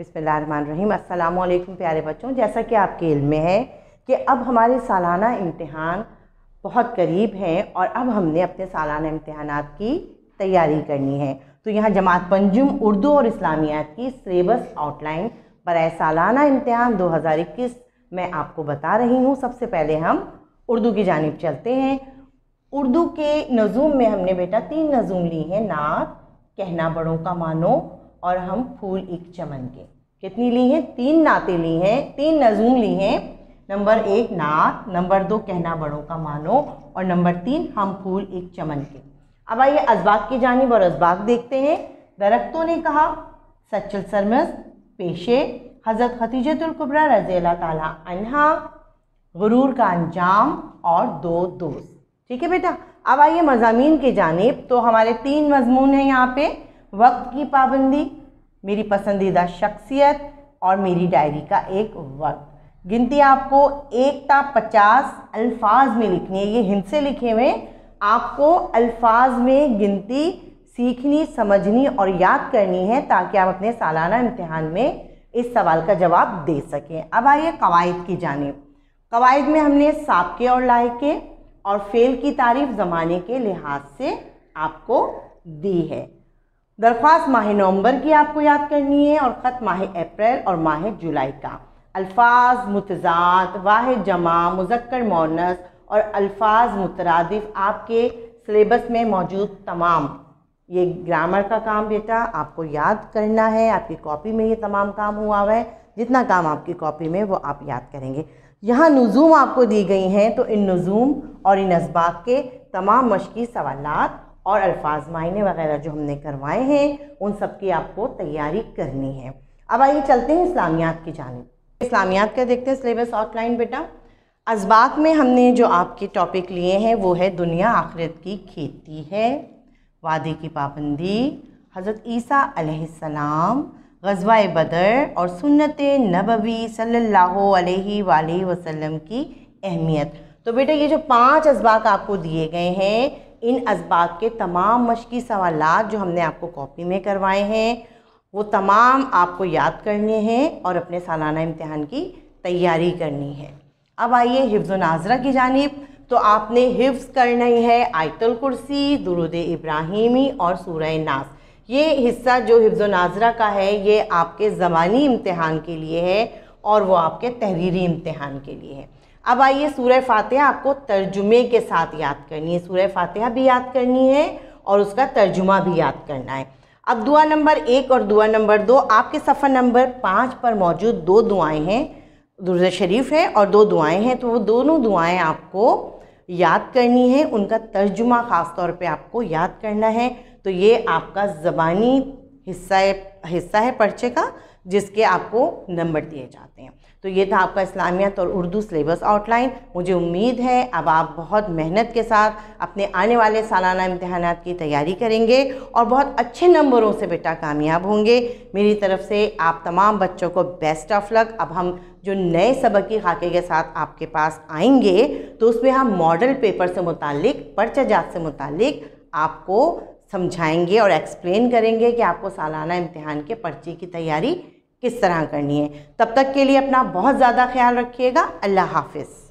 बिसमीम अस्सलाम वालेकुम प्यारे बच्चों जैसा कि आपके इल्म में है कि अब हमारे सालाना इम्तहान बहुत करीब हैं और अब हमने अपने सालाना इम्तहान की तैयारी करनी है तो यहाँ जमात पंजुम उर्दू और इस्लामियात की सलेबस आउटलाइन बर सालाना इम्तहान 2021 मैं आपको बता रही हूँ सबसे पहले हम उर्दू की जानब चलते हैं उर्दू के नज़ूम में हमने बेटा तीन नज़ूम ली हैं नात कहना बड़ों का मानो और हम फूल एक चमन के कितनी ली हैं तीन नाते ली हैं तीन नज़ूम ली हैं नंबर एक नात नंबर दो कहना बड़ों का मानो और नंबर तीन हम फूल एक चमन के अब आइए इसबाक की जानब और असबाग देखते हैं दरख्तों ने कहा सचल सरमस पेशे हज़रत खतीजतुल्कुबरा रज़ी अल्लाह तहा गुरूर का अंजाम और दो दोस्त ठीक है बेटा अब आइए मजामी की जानब तो हमारे तीन मजमून हैं यहाँ पे वक्त की पाबंदी मेरी पसंदीदा शख्सियत और मेरी डायरी का एक वक्त गिनती आपको एक ता पचास अल्फाज में लिखनी है ये हिंद से लिखे हुए आपको अल्फाज में गिनती सीखनी समझनी और याद करनी है ताकि आप अपने सालाना इम्तहान में इस सवाल का जवाब दे सकें अब आइए कवायद की जानब कवायद में हमने सबके और लायके और फेल की तारीफ ज़माने के लिहाज से आपको दी है दरख्वास्त माह नवंबर की आपको याद करनी है और ख़त माह अप्रैल और माह जुलाई का अल्फाज मुतजाद वाहिद जमा मुजक्कर मोनस और अल्फाज मुतरदफ आपके सिलेबस में मौजूद तमाम ये ग्रामर का काम बेटा आपको याद करना है आपकी कॉपी में ये तमाम काम हुआ हुआ है जितना काम आपकी कॉपी में वो आप याद करेंगे यहाँ नज़ूम आपको दी गई हैं तो इन नज़ूम और इन इसबाक के तमाम मशक़ी सवालत और अल्फाज मायने वगैरह जो हमने करवाए हैं उन सब की आपको तैयारी करनी है अब आइए चलते हैं इस्लामियात की जानब इस्लामियात का देखते हैं सिलेबस आउटलाइन बेटा इसबाक में हमने जो आपके टॉपिक लिए हैं वो है दुनिया आखिरत की खेती है वादे की पाबंदी हज़रत ईसा अलैहिस्सलाम गजवा बदर और सुन्नत नबवी सल्लल्लाहु अलैहि वसल्लम की अहमियत तो बेटा ये जो पांच इसबाक आपको दिए गए हैं इन इसबाब के तमाम मशक़ी सवाल जो हमने आपको कॉपी में करवाए हैं वो तमाम आपको याद करने हैं और अपने सालाना इम्तहान की तैयारी करनी है अब आइए हिफ्ज़ नाजरा की जानब तो आपने हिफ्ज़ करना ही है आयतल कुर्सी दुरुद इब्राहिमी और सूर्य नास ये हिस्सा जो हिफ्ज़ नाजरा का है ये आपके ज़बानी इम्तहान के लिए है और वो आपके तहरीरी इम्तहान के लिए है अब आइए सूर्य फातह आपको तर्जुमे के साथ याद करनी है सूर्य फातह भी याद करनी है और उसका तर्जुमा भी याद करना है अब दुआ नंबर एक और दुआ नंबर दो आपके सफ़र नंबर पाँच पर मौजूद दो दुआएं हैं दुर्ज शरीफ है और दो दुआएं हैं तो वो दोनों दुआएं आपको याद करनी है उनका तर्जुमा ख़ास तौर पे आपको याद करना है तो ये आपका ज़बानी हिस्सा हिस्सा है पर्चे का जिसके आपको नंबर दिए जाते हैं तो ये था आपका इस्लामियत और उर्दू सिलेबस आउटलाइन मुझे उम्मीद है अब आप बहुत मेहनत के साथ अपने आने वाले सालाना इम्तहान की तैयारी करेंगे और बहुत अच्छे नंबरों से बेटा कामयाब होंगे मेरी तरफ से आप तमाम बच्चों को बेस्ट ऑफ लक अब हम जो नए सबक की खाके के साथ आपके पास आएंगे तो उसमें हम मॉडल पेपर से मुतल पर्चा जात से मुतल आपको समझाएंगे और एक्सप्लेन करेंगे कि आपको सालाना इम्तहान के पर्चे की तैयारी किस तरह करनी है तब तक के लिए अपना बहुत ज़्यादा ख्याल रखिएगा अल्लाह हाफिज़